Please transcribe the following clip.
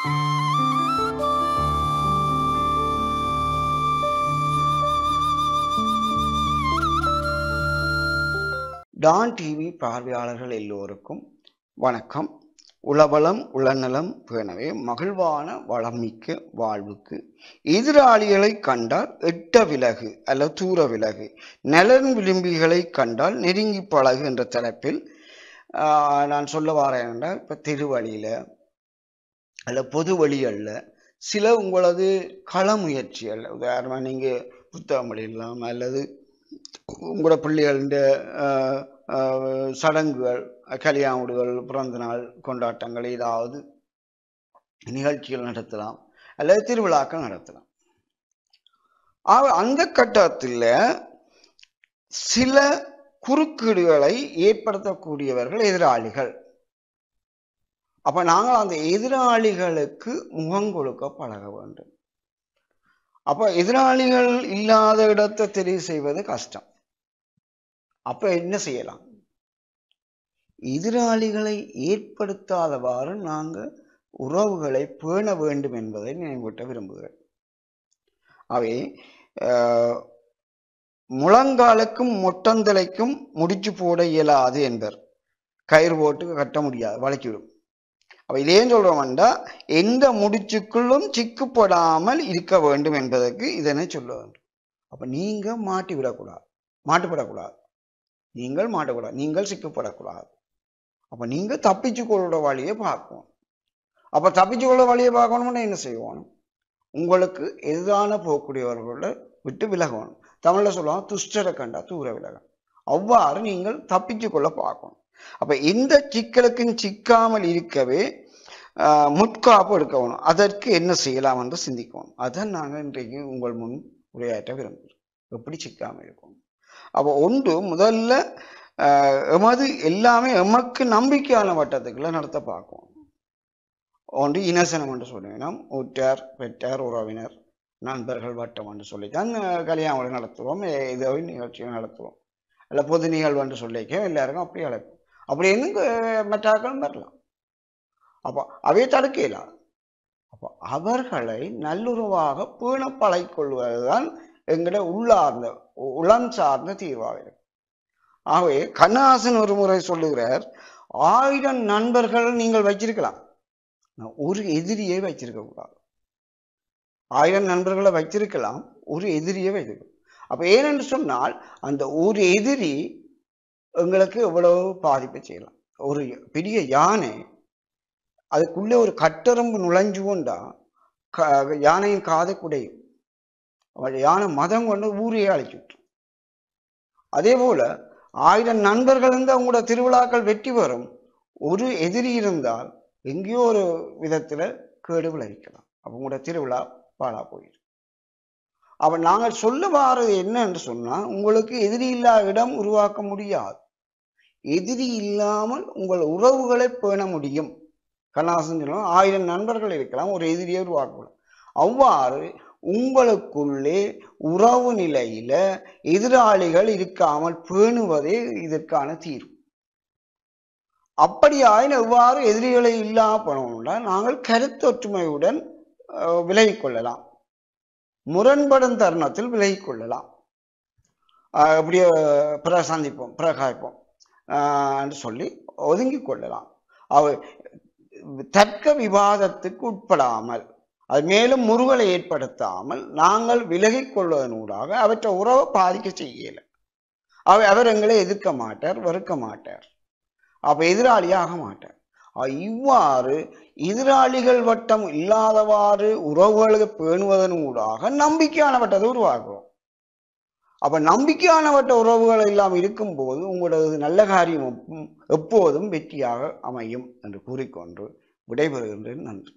Don TV பார்வையாளர்கள் எல்லோருக்கும் வணக்கம் உளவளம் உளநலம் பேணவே மகிழ்வான வளமிக்க வாழ்வுக்கு எதிராளிகளை கண்டால் எட்ட விலகு அல்ல தூர விலகு நலன் விளிம்பிகளை கண்டால் நெருங்கி பழகு என்ற தலைப்பில் நான் சொல்ல வரேன் என்றால் இப்போ திருவழியில் அல்ல பொது வழி அல்ல சில உங்களது கள முயற்சி அல்ல உதாரணமாக நீங்கள் புத்தகம் எழுதலாம் அல்லது உங்களோட பிள்ளைகளின் சடங்குகள் கல்யாணங்கள் பிறந்த நாள் கொண்டாட்டங்கள் ஏதாவது நிகழ்ச்சிகள் நடத்தலாம் அல்லது திருவிழாக்கள் நடத்தலாம் அந்த கட்டத்தில் சில குறுக்கீடுகளை ஏற்படுத்தக்கூடியவர்கள் எதிராளிகள் அப்போ நாங்கள் அந்த எதிராளிகளுக்கு முகம் கொடுக்க பழக வேண்டும் அப்போ எதிராளிகள் இல்லாத இடத்தை தெரிவு செய்வது கஷ்டம் அப்போ என்ன செய்யலாம் எதிராளிகளை ஏற்படுத்தாதவாறு நாங்கள் உறவுகளை பேண வேண்டும் என்பதை நினைவூட்ட விரும்புகிறேன் அவை முழங்காலுக்கும் மொட்டந்தலைக்கும் முடிச்சு போட இயலாது என்பர் கயிறு போட்டு கட்ட முடியாது வளைக்கிவிடும் அப்போ இதையும் சொல்கிறோம்டா எந்த முடிச்சுக்குள்ளும் சிக்குப்படாமல் இருக்க வேண்டும் என்பதற்கு இதனை சொல்ல வேண்டும் அப்போ நீங்கள் மாட்டி விடக்கூடாது மாட்டுப்படக்கூடாது நீங்கள் மாட்டக்கூடாது நீங்கள் சிக்கப்படக்கூடாது அப்போ நீங்கள் தப்பிச்சு கொள்ள வழியை பார்க்கணும் அப்போ தப்பிச்சு கொள்ள வழியை பார்க்கணும்னா என்ன செய்வோம் உங்களுக்கு எதிரான போகக்கூடியவர்களோட விட்டு விலகணும் தமிழில் சொல்லுவாங்க துஷ்டரை கண்டா தூர விலகணும் அவ்வாறு நீங்கள் தப்பிச்சு கொள்ள பார்க்கணும் அப்ப இந்த சிக்கலுக்கும் சிக்காமல் இருக்கவே முற்காப்பு எடுக்கணும் அதற்கு என்ன செய்யலாம் என்று சிந்திக்கணும் அதை நாங்கள் இன்றைக்கு உங்கள் முன் உரையாற்ற விரும்புகிறோம் எப்படி சிக்காமல் இருக்கும் அப்போ ஒன்று முதல்ல எமது எல்லாமே எமக்கு நம்பிக்கையான வட்டத்துக்குள்ள நடத்த பார்க்கணும் ஒன்று இனசனம் என்று சொல்லுவோம் ஊற்றார் பெற்றார் உறவினர் நண்பர்கள் வட்டம் என்று சொல்லித்தான் கல்யாணம் நடத்துவோம் இதை நிகழ்ச்சியை நடத்துவோம் இல்லை பொது நிகழ்வு என்று சொல்லிக்க எல்லாருக்கும் அப்படி அழைப்போம் அப்படின்னு மற்றாக்களும் வரலாம் அப்போ அவை தடுக்கலாம் அப்போ அவர்களை நல்லுறவாக கொள்வது பழகிக்கொள்வதுதான் எங்கட உள்ளார்ந்த உளம் சார்ந்த தீர்வாக ஆகவே கண்ணாசன் ஒரு முறை சொல்லுகிறார் ஆயிரம் நண்பர்கள் நீங்கள் வச்சிருக்கலாம் ஒரு எதிரியை வைச்சிருக்க கூடாது ஆயிரம் நண்பர்களை வச்சிருக்கலாம் ஒரு எதிரியை வைத்திருக்கலாம் அப்போ ஏனென்று சொன்னால் அந்த ஒரு எதிரி எங்களுக்கு எவ்வளவு பாதிப்பு செய்யலாம் ஒரு பெரிய யானை அதுக்குள்ளே ஒரு கட்டரம்பு நுழைஞ்சு கொண்டா யானையின் காதை குடையும் யானை மதம் கொண்டு ஊரையே அழைச்சிட்டு அதே போல ஆயிரம் நண்பர்கள் இருந்து அவங்களோட திருவிழாக்கள் வெற்றி பெறும் ஒரு எதிரி இருந்தால் எங்கேயோ ஒரு விதத்தில் கேடு விளைவிக்கலாம் அவங்களோட திருவிழா பாழா போயிடும் அப்போ நாங்கள் சொல்லுவாரு வாரது என்னன்னு சொன்னால் உங்களுக்கு எதிரி இல்லா இடம் உருவாக்க முடியாது எதிரி இல்லாமல் உங்கள் உறவுகளை பேண முடியும் கண்ணாசன் சொல்லணும் ஆயிரம் நண்பர்கள் இருக்கலாம் ஒரு எதிரியை உருவாக்கலாம் அவ்வாறு உங்களுக்குள்ளே உறவு நிலையில எதிராளிகள் இருக்காமல் பேணுவதே இதற்கான தீர்வு அப்படியாயின் எவ்வாறு எதிரிகளை இல்லா பண்ணணும்னா நாங்கள் கருத்தொற்றுமையுடன் விலகிக்கொள்ளலாம் முரண்படும் தருணத்தில் விலகி கொள்ளலாம் அப்படியே பிரசாந்திப்போம் பிரகாய்ப்போம் என்று சொல்லி ஒதுங்கி கொள்ளலாம் அவ தர்க்க விவாதத்துக்கு உட்படாமல் அது மேலும் முருகலை ஏற்படுத்தாமல் நாங்கள் விலகி கொள்வதனூடாக அவற்றை உறவை பாதிக்க செய்யலை அவர் எங்களை எதிர்க்க மாட்டார் வறுக்க மாட்டார் அப்போ எதிராளியாக மாட்டார் இவ்வாறு எதிராளிகள் வட்டம் இல்லாதவாறு உறவுகளுக்கு பேணுவதன் ஊடாக நம்பிக்கையான வட்டத்தை உருவாக்கும் அப்ப நம்பிக்கையான வட்ட உறவுகள் எல்லாம் இருக்கும்போது உங்களது நல்ல காரியம் எப்போதும் வெற்றியாக அமையும் என்று கூறிக்கொண்டு விடைபெறுகின்றேன் நன்றி